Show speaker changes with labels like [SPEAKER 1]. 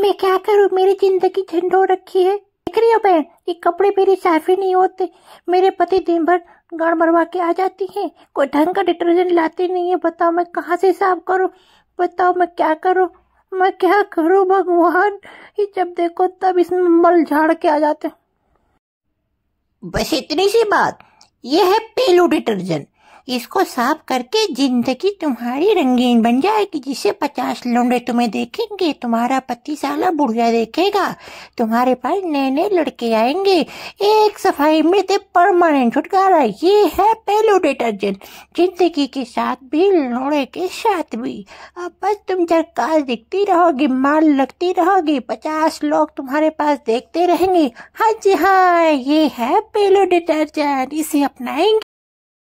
[SPEAKER 1] मैं क्या करूँ मेरी जिंदगी झंडो रखी है देख रही हो बहन ये कपड़े मेरे साफ ही नहीं होते मेरे पति दिन भर गाड़ मरवा के आ जाती हैं कोई ढंग का डिटर्जेंट लाते नहीं है बताओ मैं कहाँ से साफ करूँ बताओ मैं क्या करूँ मैं क्या करूँ भगवान ये जब देखो तब इसमें मल झाड़ के आ जाते बस इतनी सी बात यह है पेलू डिटर्जेंट इसको साफ करके जिंदगी तुम्हारी रंगीन बन जाएगी जिसे पचास लोडे तुम्हें देखेंगे तुम्हारा पति साला बुढ़िया देखेगा तुम्हारे पास नए नए लड़के आएंगे एक सफाई में दे परमानेंट छुटकारा ये है पहलू डिटर्जेंट जिंदगी के साथ भी लोड़े के साथ भी अब बस तुम जरकाज दिखती रहोगी माल लगती रहोगी पचास लोग तुम्हारे पास देखते रहेंगे हाँ जी हाँ ये है पेलो डिटर्जेंट इसे अपनाएंगे